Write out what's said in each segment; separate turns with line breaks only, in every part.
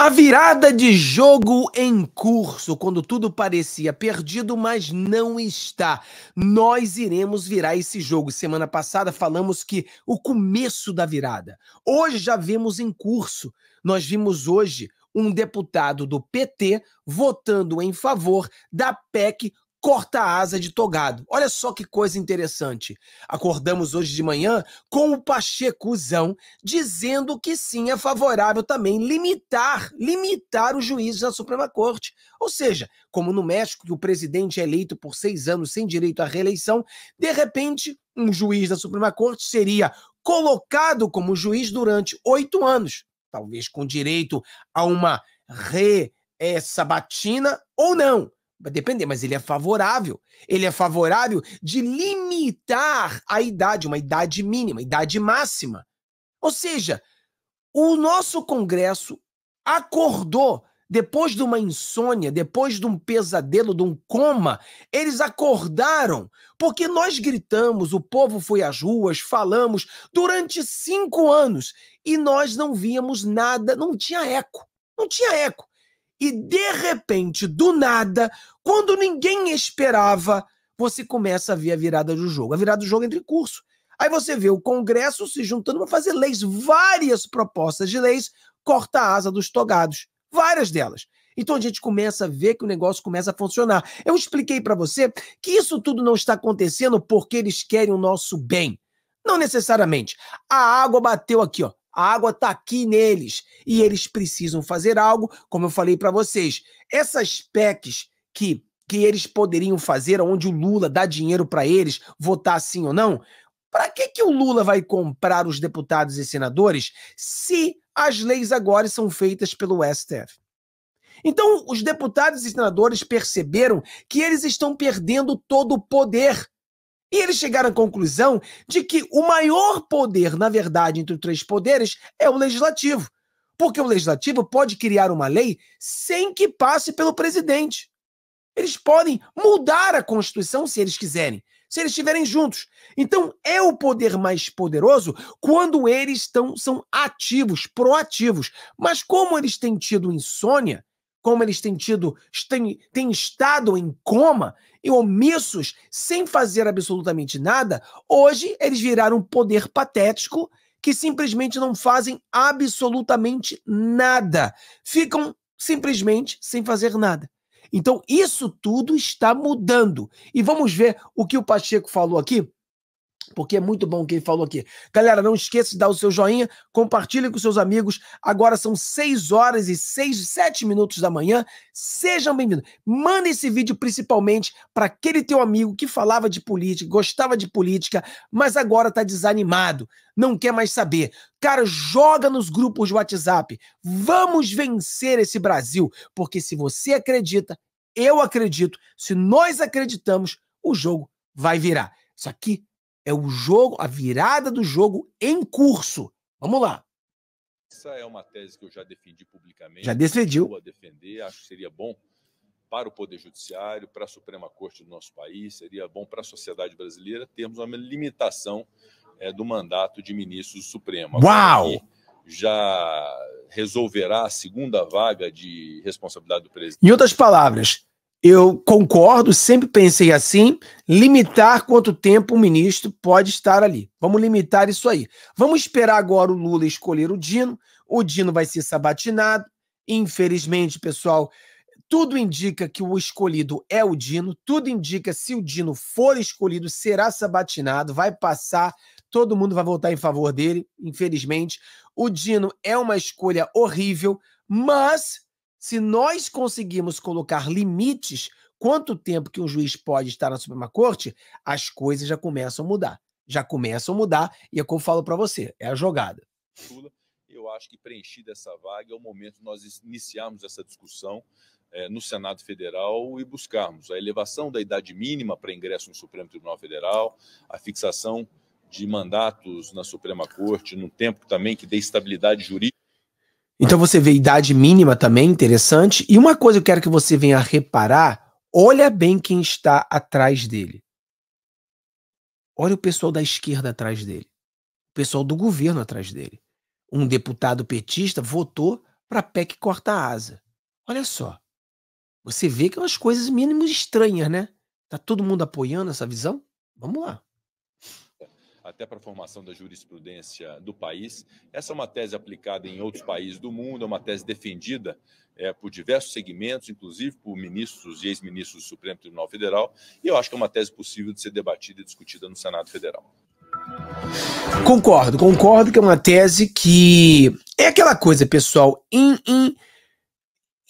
A virada de jogo em curso, quando tudo parecia perdido, mas não está. Nós iremos virar esse jogo. Semana passada falamos que o começo da virada. Hoje já vemos em curso. Nós vimos hoje um deputado do PT votando em favor da PEC corta a asa de togado. Olha só que coisa interessante. Acordamos hoje de manhã com o Pachecuzão dizendo que sim, é favorável também limitar, limitar os juízes da Suprema Corte. Ou seja, como no México, que o presidente é eleito por seis anos sem direito à reeleição, de repente, um juiz da Suprema Corte seria colocado como juiz durante oito anos, talvez com direito a uma re eh, sabatina ou não Vai depender, mas ele é favorável. Ele é favorável de limitar a idade, uma idade mínima, idade máxima. Ou seja, o nosso Congresso acordou depois de uma insônia, depois de um pesadelo, de um coma, eles acordaram, porque nós gritamos, o povo foi às ruas, falamos durante cinco anos e nós não víamos nada, não tinha eco, não tinha eco. E de repente, do nada, quando ninguém esperava, você começa a ver a virada do jogo. A virada do jogo entre curso. Aí você vê o Congresso se juntando para fazer leis, várias propostas de leis, corta a asa dos togados, várias delas. Então a gente começa a ver que o negócio começa a funcionar. Eu expliquei para você que isso tudo não está acontecendo porque eles querem o nosso bem. Não necessariamente. A água bateu aqui, ó. A água está aqui neles e eles precisam fazer algo, como eu falei para vocês. Essas PECs que, que eles poderiam fazer, onde o Lula dá dinheiro para eles, votar sim ou não, para que, que o Lula vai comprar os deputados e senadores se as leis agora são feitas pelo STF? Então, os deputados e senadores perceberam que eles estão perdendo todo o poder e eles chegaram à conclusão de que o maior poder, na verdade, entre os três poderes é o legislativo. Porque o legislativo pode criar uma lei sem que passe pelo presidente. Eles podem mudar a Constituição se eles quiserem, se eles estiverem juntos. Então, é o poder mais poderoso quando eles estão, são ativos, proativos. Mas como eles têm tido insônia, como eles têm tido, têm, têm estado em coma e omissos, sem fazer absolutamente nada, hoje eles viraram um poder patético que simplesmente não fazem absolutamente nada. Ficam simplesmente sem fazer nada. Então, isso tudo está mudando. E vamos ver o que o Pacheco falou aqui porque é muito bom o que ele falou aqui. Galera, não esqueça de dar o seu joinha, compartilhe com seus amigos. Agora são 6 horas e 6, 7 minutos da manhã. Sejam bem-vindos. Manda esse vídeo principalmente para aquele teu amigo que falava de política, gostava de política, mas agora está desanimado, não quer mais saber. Cara, joga nos grupos de WhatsApp. Vamos vencer esse Brasil, porque se você acredita, eu acredito, se nós acreditamos, o jogo vai virar. Isso aqui é o jogo, a virada do jogo em curso. Vamos lá.
Essa é uma tese que eu já defendi publicamente. Já decidiu. Vou defender, acho que seria bom para o Poder Judiciário, para a Suprema Corte do nosso país, seria bom para a sociedade brasileira termos uma limitação é, do mandato de ministro do Supremo. Uau! Já resolverá a segunda vaga de responsabilidade do presidente.
Em outras palavras, eu concordo, sempre pensei assim: limitar quanto tempo o ministro pode estar ali. Vamos limitar isso aí. Vamos esperar agora o Lula escolher o Dino. O Dino vai ser sabatinado. Infelizmente, pessoal, tudo indica que o escolhido é o Dino. Tudo indica se o Dino for escolhido, será sabatinado, vai passar. Todo mundo vai votar em favor dele, infelizmente. O Dino é uma escolha horrível, mas se nós conseguirmos colocar limites, quanto tempo que um juiz pode estar na Suprema Corte, as coisas já começam a mudar. Já começam a mudar, e é como eu falo para você, é a jogada.
Eu acho que preenchida essa vaga é o momento de nós iniciarmos essa discussão é, no Senado Federal e buscarmos a elevação da idade mínima para ingresso no Supremo Tribunal Federal, a fixação de mandatos na Suprema Corte, num tempo também que dê estabilidade jurídica
então você vê idade mínima também, interessante. E uma coisa que eu quero que você venha reparar: olha bem quem está atrás dele. Olha o pessoal da esquerda atrás dele, o pessoal do governo atrás dele. Um deputado petista votou para PEC corta a asa. Olha só. Você vê que é umas coisas mínimo estranhas, né? Tá todo mundo apoiando essa visão? Vamos lá
até para a formação da jurisprudência do país. Essa é uma tese aplicada em outros países do mundo, é uma tese defendida é, por diversos segmentos, inclusive por ministros e ex-ministros do Supremo Tribunal Federal, e eu acho que é uma tese possível de ser debatida e discutida no Senado Federal.
Concordo, concordo que é uma tese que é aquela coisa, pessoal, em, em,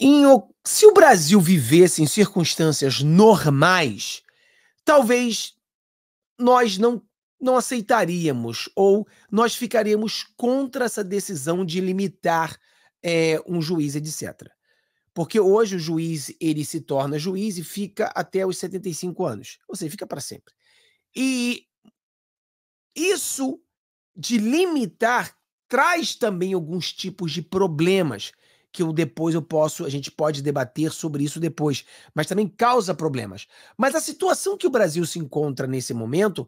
em se o Brasil vivesse em circunstâncias normais, talvez nós não não aceitaríamos ou nós ficaríamos contra essa decisão de limitar é, um juiz, etc. Porque hoje o juiz ele se torna juiz e fica até os 75 anos, ou seja, fica para sempre. E isso de limitar traz também alguns tipos de problemas que eu depois eu posso, a gente pode debater sobre isso depois, mas também causa problemas. Mas a situação que o Brasil se encontra nesse momento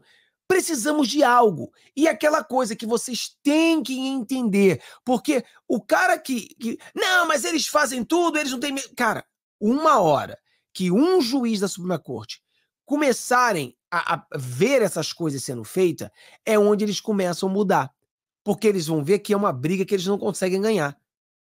precisamos de algo. E aquela coisa que vocês têm que entender. Porque o cara que. que não, mas eles fazem tudo, eles não têm. Cara, uma hora que um juiz da Suprema Corte começarem a, a ver essas coisas sendo feitas, é onde eles começam a mudar. Porque eles vão ver que é uma briga que eles não conseguem ganhar.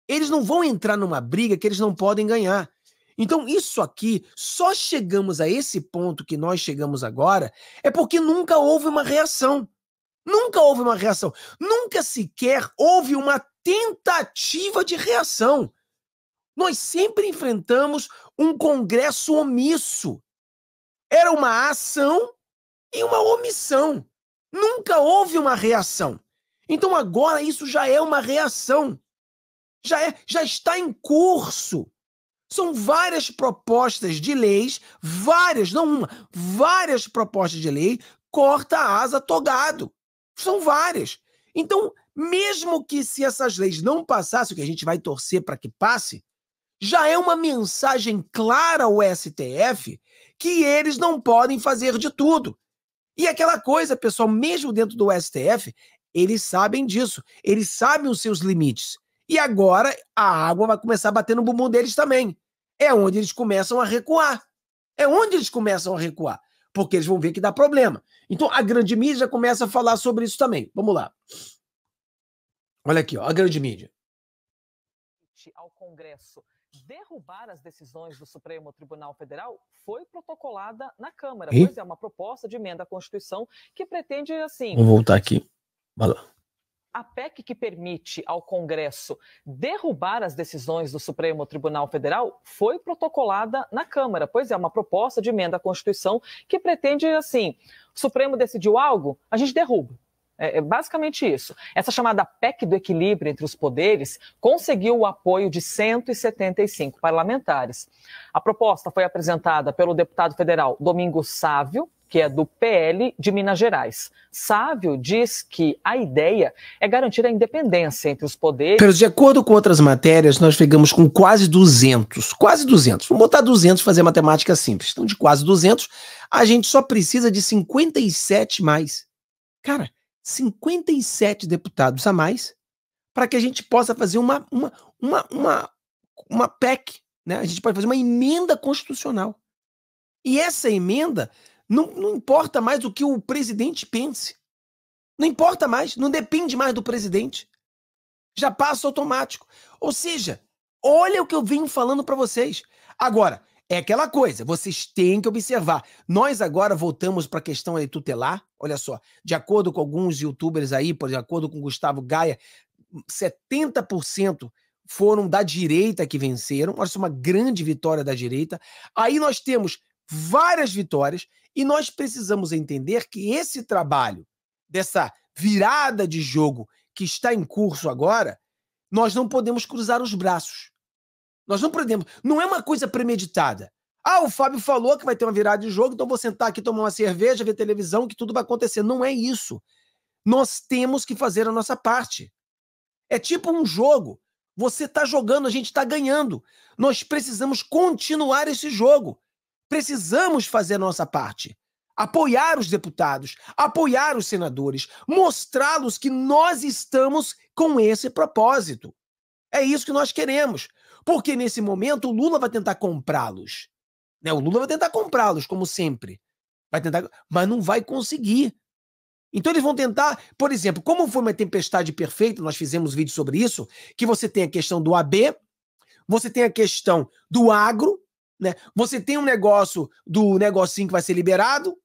Eles não vão entrar numa briga que eles não podem ganhar. Então, isso aqui, só chegamos a esse ponto que nós chegamos agora, é porque nunca houve uma reação. Nunca houve uma reação. Nunca sequer houve uma tentativa de reação. Nós sempre enfrentamos um Congresso omisso. Era uma ação e uma omissão. Nunca houve uma reação. Então agora isso já é uma reação. Já é, já está em curso. São várias propostas de leis, várias, não uma, várias propostas de lei, corta a asa togado. São várias. Então, mesmo que se essas leis não passassem, o que a gente vai torcer para que passe, já é uma mensagem clara ao STF que eles não podem fazer de tudo. E aquela coisa, pessoal, mesmo dentro do STF, eles sabem disso, eles sabem os seus limites. E agora a água vai começar a bater no bumbum deles também é onde eles começam a recuar. É onde eles começam a recuar, porque eles vão ver que dá problema. Então a grande mídia começa a falar sobre isso também. Vamos lá. Olha aqui, ó, a grande mídia.
Ao Congresso derrubar as decisões do Supremo Tribunal Federal foi protocolada na Câmara. E? Pois é, uma proposta de emenda à Constituição que pretende assim. voltar aqui. Vai lá a PEC que permite ao Congresso derrubar as decisões do Supremo Tribunal Federal foi protocolada na Câmara, pois é uma proposta de emenda à Constituição que pretende, assim, o Supremo decidiu algo, a gente derruba. É, é basicamente isso. Essa chamada PEC do equilíbrio entre os poderes conseguiu o apoio de 175 parlamentares. A proposta foi apresentada pelo deputado federal Domingos Sávio, que é do PL de Minas Gerais. Sávio diz que a ideia é garantir a independência entre os poderes. Pero de
acordo com outras matérias, nós chegamos com quase 200, quase 200. Vamos botar 200 fazer matemática simples. Então, de quase 200, a gente só precisa de 57 mais. Cara, 57 deputados a mais para que a gente possa fazer uma, uma, uma, uma, uma PEC, né? A gente pode fazer uma emenda constitucional. E essa emenda não, não importa mais o que o presidente pense. Não importa mais, não depende mais do presidente. Já passa automático. Ou seja, olha o que eu venho falando para vocês. Agora, é aquela coisa, vocês têm que observar. Nós agora voltamos para a questão de tutelar. Olha só, de acordo com alguns youtubers aí, de acordo com Gustavo Gaia, 70% foram da direita que venceram. Olha só, uma grande vitória da direita. Aí nós temos várias vitórias e nós precisamos entender que esse trabalho, dessa virada de jogo que está em curso agora, nós não podemos cruzar os braços. Nós não podemos. Não é uma coisa premeditada. Ah, o Fábio falou que vai ter uma virada de jogo, então vou sentar aqui, tomar uma cerveja, ver televisão, que tudo vai acontecer. Não é isso. Nós temos que fazer a nossa parte. É tipo um jogo. Você está jogando, a gente está ganhando. Nós precisamos continuar esse jogo precisamos fazer a nossa parte. Apoiar os deputados, apoiar os senadores, mostrá-los que nós estamos com esse propósito. É isso que nós queremos. Porque nesse momento o Lula vai tentar comprá-los. Né? O Lula vai tentar comprá-los, como sempre. Vai tentar, mas não vai conseguir. Então eles vão tentar, por exemplo, como foi uma tempestade perfeita, nós fizemos vídeo sobre isso, que você tem a questão do AB, você tem a questão do agro, né? Você tem um negócio do negocinho que vai ser liberado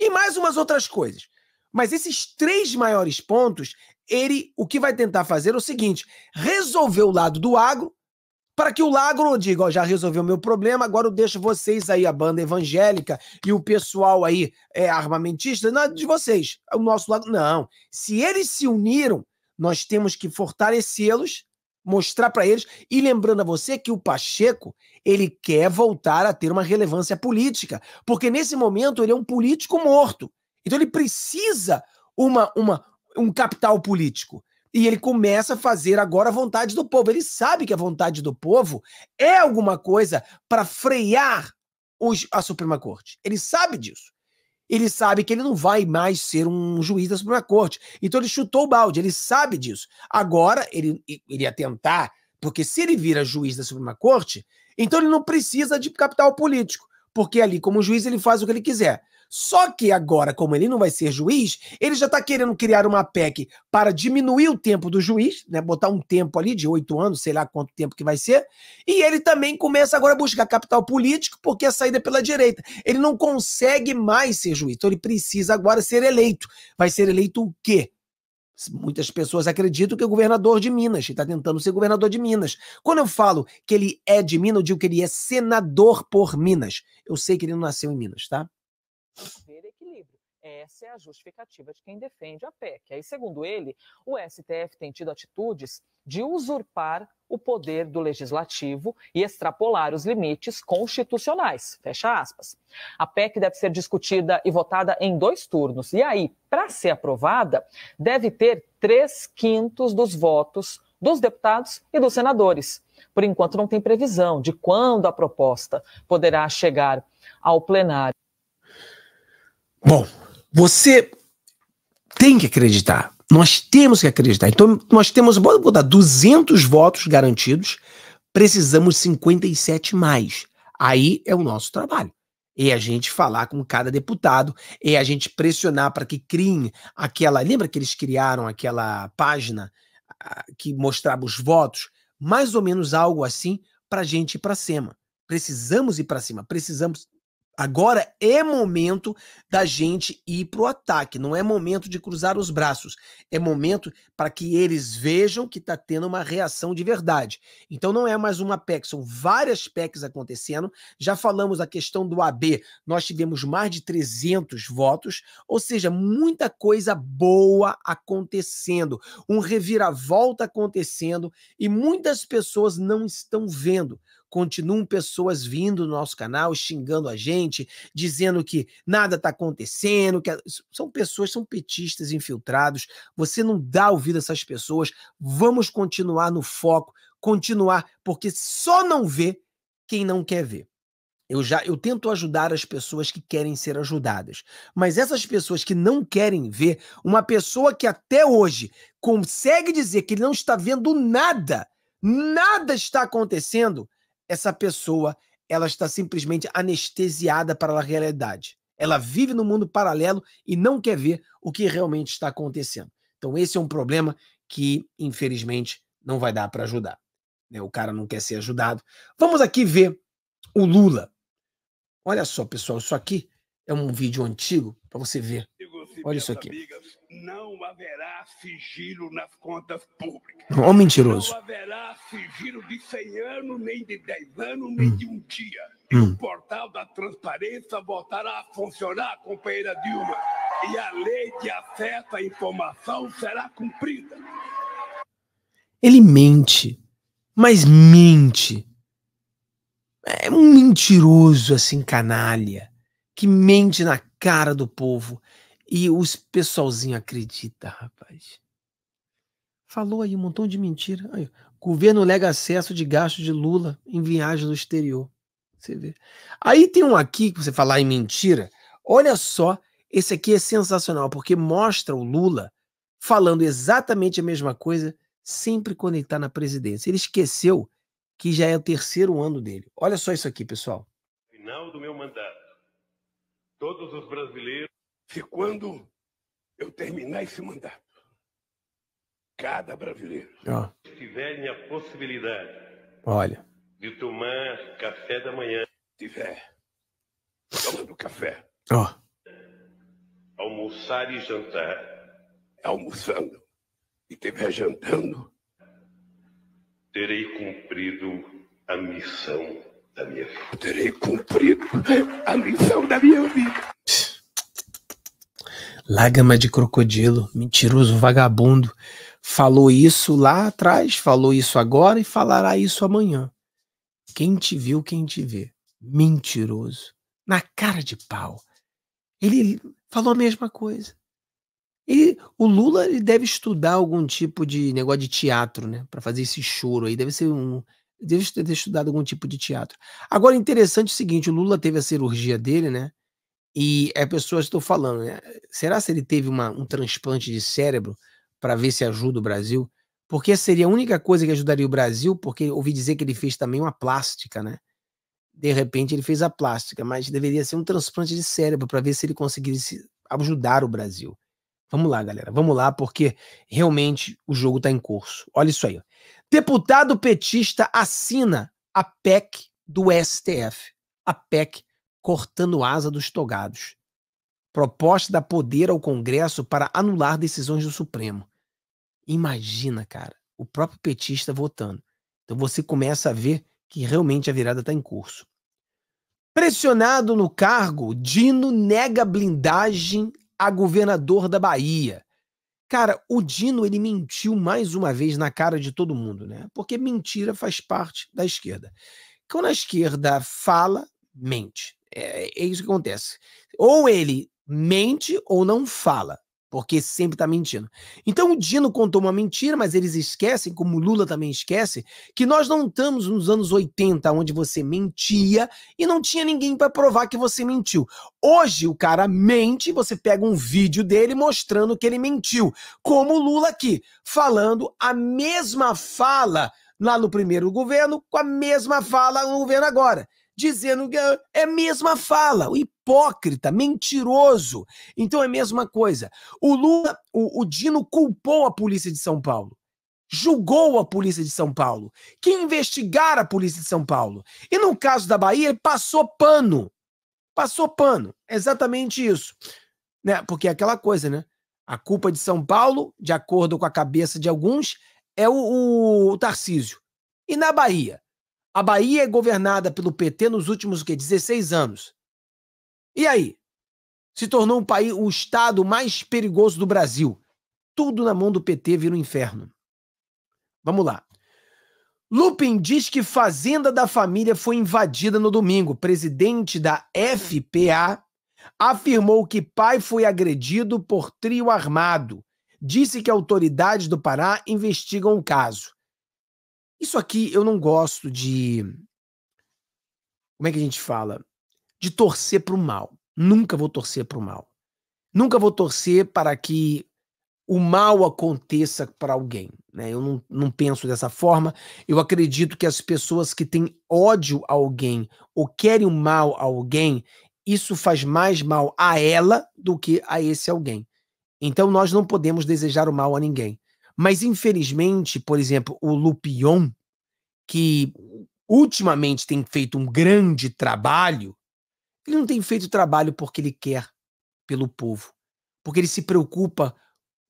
e mais umas outras coisas. Mas esses três maiores pontos, ele o que vai tentar fazer é o seguinte: resolver o lado do agro, para que o agro diga, ó, já resolveu o meu problema, agora eu deixo vocês aí, a banda evangélica e o pessoal aí é, armamentista, não, de vocês, o nosso lado. Não. Se eles se uniram, nós temos que fortalecê-los mostrar para eles. E lembrando a você que o Pacheco, ele quer voltar a ter uma relevância política, porque nesse momento ele é um político morto. Então ele precisa uma, uma, um capital político. E ele começa a fazer agora a vontade do povo. Ele sabe que a vontade do povo é alguma coisa para frear os, a Suprema Corte. Ele sabe disso ele sabe que ele não vai mais ser um juiz da Suprema Corte. Então ele chutou o balde, ele sabe disso. Agora ele, iria ia tentar, porque se ele vira juiz da Suprema Corte, então ele não precisa de capital político, porque ali, como juiz, ele faz o que ele quiser. Só que agora, como ele não vai ser juiz, ele já está querendo criar uma PEC para diminuir o tempo do juiz, né? Botar um tempo ali de oito anos, sei lá quanto tempo que vai ser. E ele também começa agora a buscar capital político, porque a saída é pela direita. Ele não consegue mais ser juiz, então ele precisa agora ser eleito. Vai ser eleito o quê? Muitas pessoas acreditam que é governador de Minas, ele está tentando ser governador de Minas. Quando eu falo que ele é de Minas, eu digo que ele é senador por Minas. Eu sei que ele não nasceu em Minas, tá?
haver equilíbrio. Essa é a justificativa de quem defende a PEC. Aí, segundo ele, o STF tem tido atitudes de usurpar o poder do legislativo e extrapolar os limites constitucionais. Fecha aspas. A PEC deve ser discutida e votada em dois turnos. E aí, para ser aprovada, deve ter três quintos dos votos dos deputados e dos senadores. Por enquanto, não tem previsão de quando a proposta poderá chegar ao plenário.
Bom, você tem que acreditar. Nós temos que acreditar. Então, nós temos, Vou botar 200 votos garantidos, precisamos 57 mais. Aí é o nosso trabalho. E é a gente falar com cada deputado, E é a gente pressionar para que criem aquela. Lembra que eles criaram aquela página que mostrava os votos? Mais ou menos algo assim para a gente ir para cima. Precisamos ir para cima, precisamos Agora é momento da gente ir para o ataque, não é momento de cruzar os braços, é momento para que eles vejam que está tendo uma reação de verdade. Então não é mais uma PEC, são várias PECs acontecendo. Já falamos a questão do AB, nós tivemos mais de 300 votos, ou seja, muita coisa boa acontecendo, um reviravolta acontecendo e muitas pessoas não estão vendo continuam pessoas vindo no nosso canal, xingando a gente, dizendo que nada está acontecendo, que são pessoas, são petistas infiltrados. Você não dá ouvido a essas pessoas. Vamos continuar no foco, continuar, porque só não vê quem não quer ver. Eu já eu tento ajudar as pessoas que querem ser ajudadas. Mas essas pessoas que não querem ver, uma pessoa que até hoje consegue dizer que ele não está vendo nada, nada está acontecendo, essa pessoa ela está simplesmente anestesiada para a realidade. Ela vive no mundo paralelo e não quer ver o que realmente está acontecendo. Então, esse é um problema que, infelizmente, não vai dar para ajudar. Né? O cara não quer ser ajudado. Vamos aqui ver o Lula. Olha só, pessoal, isso aqui é um vídeo antigo para você ver. Olha isso aqui não haverá sigilo nas contas públicas. Ó oh, mentiroso. Não haverá sigilo de 100
anos, nem de 10 anos, nem hum. de um dia. hum. o portal da transparência voltará a funcionar, companheira Dilma. E a lei de acesso
à informação será cumprida. Ele mente, mas mente. É um mentiroso assim, canalha, que mente na cara do povo e os pessoalzinho acredita, rapaz. Falou aí um montão de mentira. Aí, governo nega acesso de gasto de Lula em viagem no exterior. Você vê. Aí tem um aqui que você falar em mentira. Olha só, esse aqui é sensacional, porque mostra o Lula falando exatamente a mesma coisa, sempre quando ele está na presidência. Ele esqueceu que já é o terceiro ano dele. Olha só isso aqui, pessoal.
Final do meu mandato. Todos os brasileiros se quando eu terminar esse mandato, cada brasileiro oh. tiverem a possibilidade Olha. de tomar café da manhã, tiver tomando café, oh. almoçar e jantar, almoçando e tiver jantando, terei cumprido a missão da minha vida. Terei cumprido
a missão da minha vida. Lágrima de crocodilo, mentiroso vagabundo. Falou isso lá atrás, falou isso agora e falará isso amanhã. Quem te viu, quem te vê. Mentiroso. Na cara de pau. Ele falou a mesma coisa. E o Lula ele deve estudar algum tipo de negócio de teatro, né? Para fazer esse choro aí. Deve ser um. Deve ter estudado algum tipo de teatro. Agora, interessante é o seguinte: o Lula teve a cirurgia dele, né? E as é pessoas estão falando, né? Será se ele teve uma, um transplante de cérebro para ver se ajuda o Brasil? Porque seria a única coisa que ajudaria o Brasil, porque ouvi dizer que ele fez também uma plástica, né? De repente ele fez a plástica, mas deveria ser um transplante de cérebro para ver se ele conseguisse ajudar o Brasil. Vamos lá, galera. Vamos lá, porque realmente o jogo está em curso. Olha isso aí. Deputado petista assina a PEC do STF. A PEC cortando asa dos togados. Proposta da poder ao Congresso para anular decisões do Supremo. Imagina, cara, o próprio petista votando. Então você começa a ver que realmente a virada está em curso. Pressionado no cargo, Dino nega blindagem a governador da Bahia. Cara, o Dino ele mentiu mais uma vez na cara de todo mundo, né? Porque mentira faz parte da esquerda. Quando a esquerda fala, mente. É, é isso que acontece. Ou ele mente ou não fala, porque sempre está mentindo. Então o Dino contou uma mentira, mas eles esquecem, como Lula também esquece, que nós não estamos nos anos 80, onde você mentia e não tinha ninguém para provar que você mentiu. Hoje o cara mente, você pega um vídeo dele mostrando que ele mentiu, como o Lula aqui, falando a mesma fala lá no primeiro governo com a mesma fala no governo agora dizendo que é a mesma fala, o hipócrita, mentiroso. Então é a mesma coisa. O Lula, o, o Dino culpou a polícia de São Paulo julgou a polícia de São Paulo, que investigar a polícia de São Paulo. E no caso da Bahia, ele passou pano. Passou pano. É exatamente isso. Né? Porque é aquela coisa, né? A culpa de São Paulo, de acordo com a cabeça de alguns, é o, o, o Tarcísio. E na Bahia? A Bahia é governada pelo PT nos últimos o quê? 16 anos. E aí? Se tornou um país, o estado mais perigoso do Brasil. Tudo na mão do PT vira um inferno. Vamos lá. Lupin diz que fazenda da família foi invadida no domingo. Presidente da FPA afirmou que pai foi agredido por trio armado. Disse que autoridades do Pará investigam o caso. Isso aqui eu não gosto de. Como é que a gente fala? De torcer para o mal. Nunca vou torcer para o mal. Nunca vou torcer para que o mal aconteça para alguém. Né? Eu não, não penso dessa forma. Eu acredito que as pessoas que têm ódio a alguém ou querem o mal a alguém, isso faz mais mal a ela do que a esse alguém. Então nós não podemos desejar o mal a ninguém. Mas, infelizmente, por exemplo, o Lupion, que ultimamente tem feito um grande trabalho, ele não tem feito trabalho porque ele quer pelo povo, porque ele se preocupa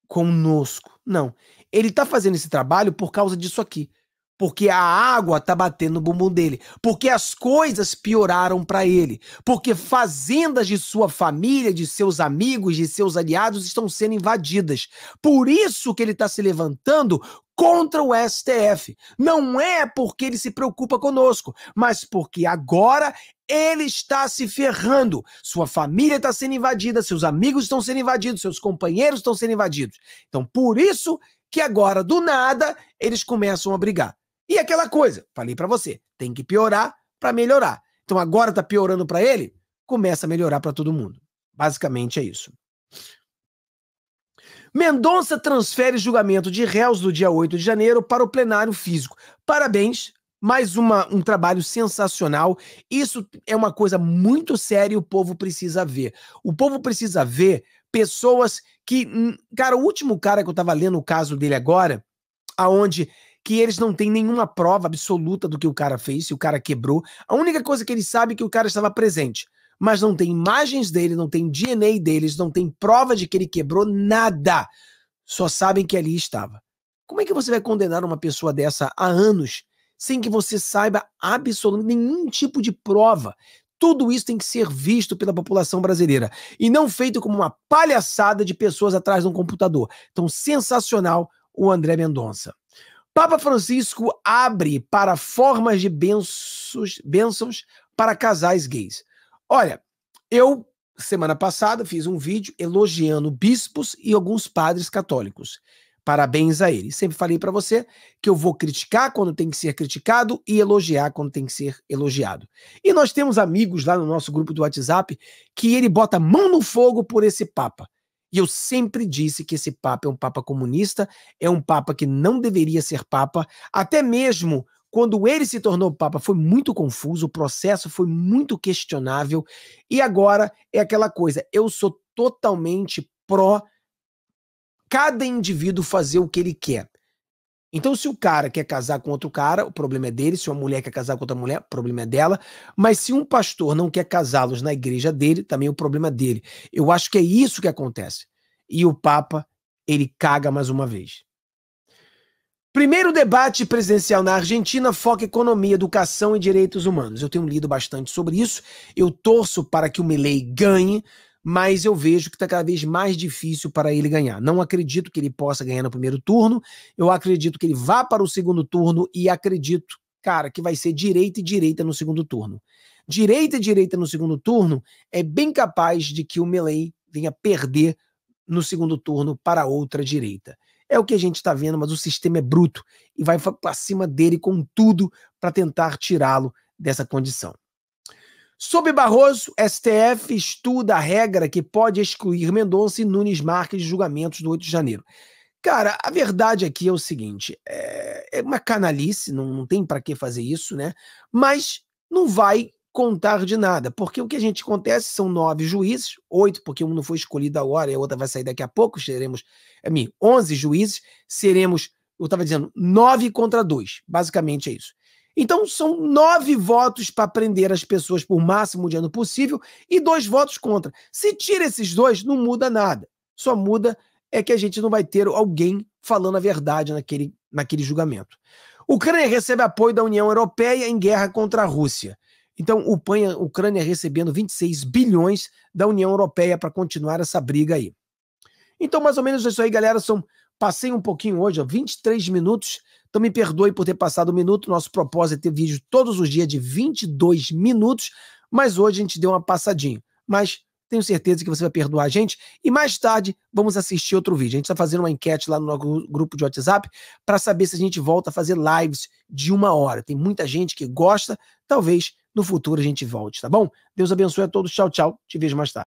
conosco. Não. Ele está fazendo esse trabalho por causa disso aqui, porque a água tá batendo no bumbum dele, porque as coisas pioraram para ele, porque fazendas de sua família, de seus amigos, de seus aliados estão sendo invadidas. Por isso que ele está se levantando contra o STF. Não é porque ele se preocupa conosco, mas porque agora ele está se ferrando. Sua família está sendo invadida, seus amigos estão sendo invadidos, seus companheiros estão sendo invadidos. Então, por isso que agora, do nada, eles começam a brigar. E aquela coisa, falei para você, tem que piorar para melhorar. Então agora tá piorando para ele, começa a melhorar para todo mundo. Basicamente é isso. Mendonça transfere julgamento de réus do dia 8 de janeiro para o plenário físico. Parabéns, mais uma, um trabalho sensacional. Isso é uma coisa muito séria e o povo precisa ver. O povo precisa ver pessoas que. Cara, o último cara que eu tava lendo o caso dele agora, aonde que eles não têm nenhuma prova absoluta do que o cara fez, se o cara quebrou. A única coisa que eles sabem é que o cara estava presente. Mas não tem imagens dele, não tem DNA deles, não tem prova de que ele quebrou nada. Só sabem que ali estava. Como é que você vai condenar uma pessoa dessa há anos sem que você saiba absolutamente nenhum tipo de prova? Tudo isso tem que ser visto pela população brasileira e não feito como uma palhaçada de pessoas atrás de um computador. Então, sensacional o André Mendonça. Papa Francisco abre para formas de benços, bênçãos para casais gays. Olha, eu, semana passada, fiz um vídeo elogiando bispos e alguns padres católicos. Parabéns a ele. Sempre falei para você que eu vou criticar quando tem que ser criticado e elogiar quando tem que ser elogiado. E nós temos amigos lá no nosso grupo do WhatsApp que ele bota mão no fogo por esse Papa. E eu sempre disse que esse Papa é um Papa comunista, é um Papa que não deveria ser Papa, até mesmo quando ele se tornou Papa foi muito confuso, o processo foi muito questionável, e agora é aquela coisa: eu sou totalmente pró cada indivíduo fazer o que ele quer. Então, se o cara quer casar com outro cara, o problema é dele. Se uma mulher quer casar com outra mulher, o problema é dela. Mas se um pastor não quer casá-los na igreja dele, também é o problema dele. Eu acho que é isso que acontece. E o Papa, ele caga mais uma vez. Primeiro debate presidencial na Argentina foca economia, educação e direitos humanos. Eu tenho lido bastante sobre isso. Eu torço para que o Milei ganhe, mas eu vejo que está cada vez mais difícil para ele ganhar. Não acredito que ele possa ganhar no primeiro turno, eu acredito que ele vá para o segundo turno e acredito, cara, que vai ser direita e direita no segundo turno. Direita e direita no segundo turno é bem capaz de que o Melei venha perder no segundo turno para outra direita. É o que a gente está vendo, mas o sistema é bruto e vai para cima dele com tudo para tentar tirá-lo dessa condição. Sob Barroso, STF estuda a regra que pode excluir Mendonça e Nunes Marques de julgamentos do 8 de janeiro. Cara, a verdade aqui é o seguinte: é, é uma canalice, não, não tem para que fazer isso, né? Mas não vai contar de nada, porque o que a gente acontece são nove juízes, oito, porque um não foi escolhido agora e a outra vai sair daqui a pouco, seremos, é mim, onze juízes, seremos, eu estava dizendo, nove contra dois, basicamente é isso. Então, são nove votos para prender as pessoas por máximo de ano possível e dois votos contra. Se tira esses dois, não muda nada. Só muda é que a gente não vai ter alguém falando a verdade naquele, naquele julgamento. Ucrânia recebe apoio da União Europeia em guerra contra a Rússia. Então, o Ucrânia recebendo 26 bilhões da União Europeia para continuar essa briga aí. Então, mais ou menos isso aí, galera. São, passei um pouquinho hoje, ó, 23 minutos. Então me perdoe por ter passado um minuto. Nosso propósito é ter vídeo todos os dias de 22 minutos, mas hoje a gente deu uma passadinha. Mas tenho certeza que você vai perdoar a gente. E mais tarde vamos assistir outro vídeo. A gente está fazendo uma enquete lá no nosso grupo de WhatsApp para saber se a gente volta a fazer lives de uma hora. Tem muita gente que gosta. Talvez no futuro a gente volte, tá bom? Deus abençoe a todos. Tchau, tchau. Te vejo mais tarde.